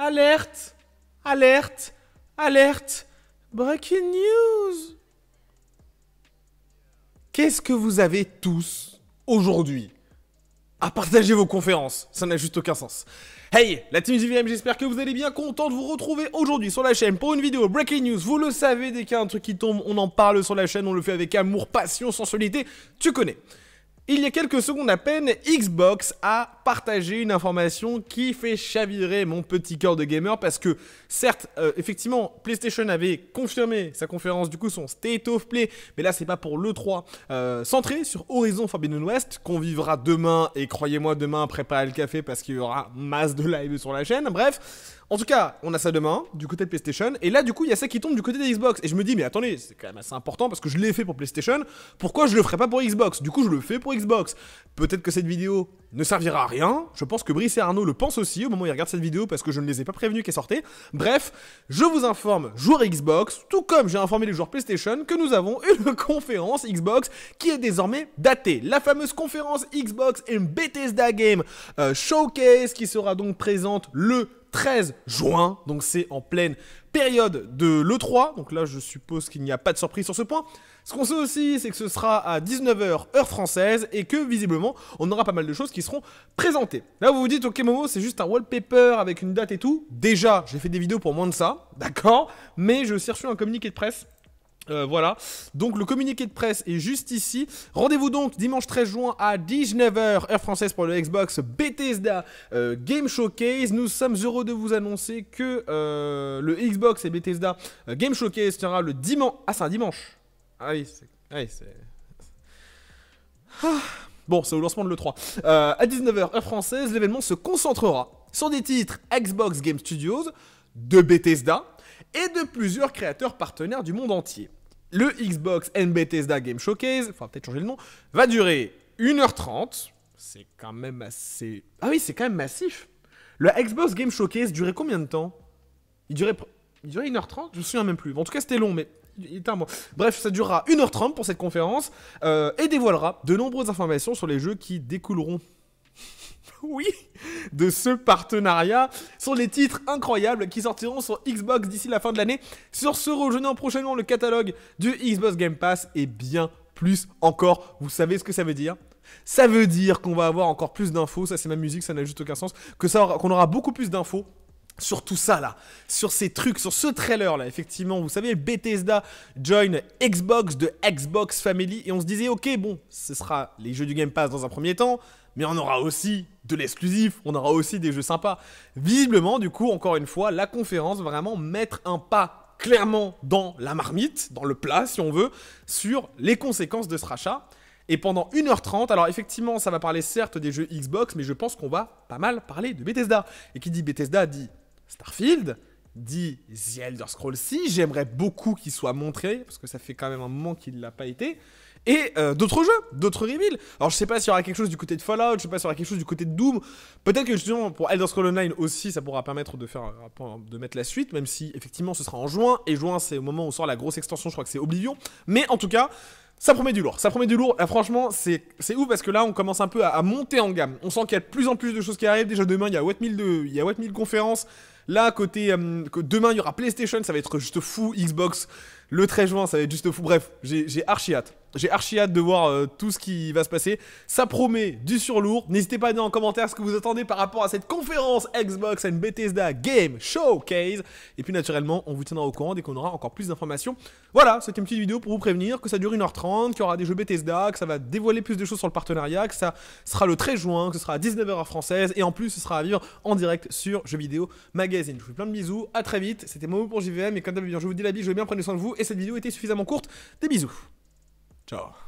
Alerte Alerte Alerte Breaking news Qu'est-ce que vous avez tous aujourd'hui à partager vos conférences Ça n'a juste aucun sens. Hey, la team JVM, j'espère que vous allez bien, content de vous retrouver aujourd'hui sur la chaîne pour une vidéo Breaking News. Vous le savez, dès qu'il y a un truc qui tombe, on en parle sur la chaîne, on le fait avec amour, passion, sensualité, tu connais. Il y a quelques secondes à peine, Xbox a partager une information qui fait chavirer mon petit cœur de gamer parce que certes, euh, effectivement, PlayStation avait confirmé sa conférence du coup son State of Play, mais là c'est pas pour le 3 euh, centré sur Horizon Forbidden West qu'on vivra demain et croyez-moi demain préparez le café parce qu'il y aura masse de live sur la chaîne. Bref, en tout cas, on a ça demain du côté de PlayStation. Et là, du coup, il y a ça qui tombe du côté des Xbox. Et je me dis, mais attendez, c'est quand même assez important parce que je l'ai fait pour PlayStation. Pourquoi je le ferais pas pour Xbox Du coup, je le fais pour Xbox. Peut-être que cette vidéo ne servira à rien. Je pense que Brice et Arnaud le pensent aussi au moment où ils regardent cette vidéo parce que je ne les ai pas prévenus qu'elle sortait. Bref, je vous informe, joueurs Xbox, tout comme j'ai informé les joueurs PlayStation, que nous avons une conférence Xbox qui est désormais datée. La fameuse conférence Xbox et Bethesda Game euh, Showcase qui sera donc présente le 13 juin. Donc c'est en pleine période de l'E3. Donc là, je suppose qu'il n'y a pas de surprise sur ce point. Ce qu'on sait aussi, c'est que ce sera à 19h heure française et que visiblement, on aura pas mal de choses qui seront présentées. Là, vous vous dites, ok Momo, c'est juste un wallpaper avec une date et tout. Déjà, j'ai fait des vidéos pour moins de ça, d'accord Mais je cherche un communiqué de presse euh, voilà, donc le communiqué de presse est juste ici. Rendez-vous donc dimanche 13 juin à 19h, heure française pour le Xbox Bethesda euh, Game Showcase. Nous sommes heureux de vous annoncer que euh, le Xbox et Bethesda Game Showcase tiendra le dimanche. Ah, c'est un dimanche Ah oui, c'est. Ah ah. Bon, c'est au lancement de l'E3. à 19h, heure française, l'événement se concentrera sur des titres Xbox Game Studios, de Bethesda et de plusieurs créateurs partenaires du monde entier le Xbox NBTSDA Game Showcase, enfin peut-être changer le nom, va durer 1h30. C'est quand même assez. Ah oui, c'est quand même massif. Le Xbox Game Showcase durait combien de temps il durait... il durait 1h30 Je me souviens même plus. en tout cas, c'était long, mais Bref, ça durera 1h30 pour cette conférence euh, et dévoilera de nombreuses informations sur les jeux qui découleront oui, de ce partenariat sont les titres incroyables qui sortiront sur Xbox d'ici la fin de l'année. Sur ce, en prochainement le catalogue du Xbox Game Pass et bien plus encore. Vous savez ce que ça veut dire Ça veut dire qu'on va avoir encore plus d'infos. Ça, c'est ma musique, ça n'a juste aucun sens. Que ça, qu'on aura beaucoup plus d'infos sur tout ça là, sur ces trucs, sur ce trailer là, effectivement, vous savez, Bethesda join Xbox de Xbox Family, et on se disait, ok, bon, ce sera les jeux du Game Pass dans un premier temps, mais on aura aussi de l'exclusif, on aura aussi des jeux sympas. Visiblement, du coup, encore une fois, la conférence va vraiment mettre un pas clairement dans la marmite, dans le plat si on veut, sur les conséquences de ce rachat. Et pendant 1h30, alors effectivement, ça va parler certes des jeux Xbox, mais je pense qu'on va pas mal parler de Bethesda. Et qui dit Bethesda dit Starfield, dit The Elder Scrolls 6, j'aimerais beaucoup qu'il soit montré, parce que ça fait quand même un moment qu'il ne l'a pas été, et euh, d'autres jeux, d'autres reveals. Alors je sais pas s'il y aura quelque chose du côté de Fallout, je sais pas s'il y aura quelque chose du côté de Doom, peut-être que justement pour Elder Scrolls Online aussi ça pourra permettre de, faire, de mettre la suite, même si effectivement ce sera en juin, et juin c'est au moment où sort la grosse extension, je crois que c'est Oblivion, mais en tout cas... Ça promet du lourd, ça promet du lourd. et franchement, c'est ouf parce que là, on commence un peu à, monter en gamme. On sent qu'il y a de plus en plus de choses qui arrivent. Déjà demain, il y a 8000 conférences. Là, côté. Euh, demain, il y aura PlayStation, ça va être juste fou. Xbox, le 13 juin, ça va être juste fou. Bref, j'ai archi hâte. J'ai archi hâte de voir euh, tout ce qui va se passer. Ça promet du surlourd. N'hésitez pas à dire en commentaire ce que vous attendez par rapport à cette conférence Xbox and Bethesda Game Showcase. Et puis naturellement, on vous tiendra au courant dès qu'on aura encore plus d'informations. Voilà, c'était une petite vidéo pour vous prévenir que ça dure 1h30, qu'il y aura des jeux Bethesda, que ça va dévoiler plus de choses sur le partenariat, que ça sera le 13 juin, que ce sera à 19h française. Et en plus, ce sera à vivre en direct sur Jeux Vidéo Magazine. Je vous fais plein de bisous, à très vite. C'était Momo pour JVM et comme d'habitude, je vous dis la bise, je vais bien prendre soin de vous. Et cette vidéo était suffisamment courte. Des bisous. Ciao.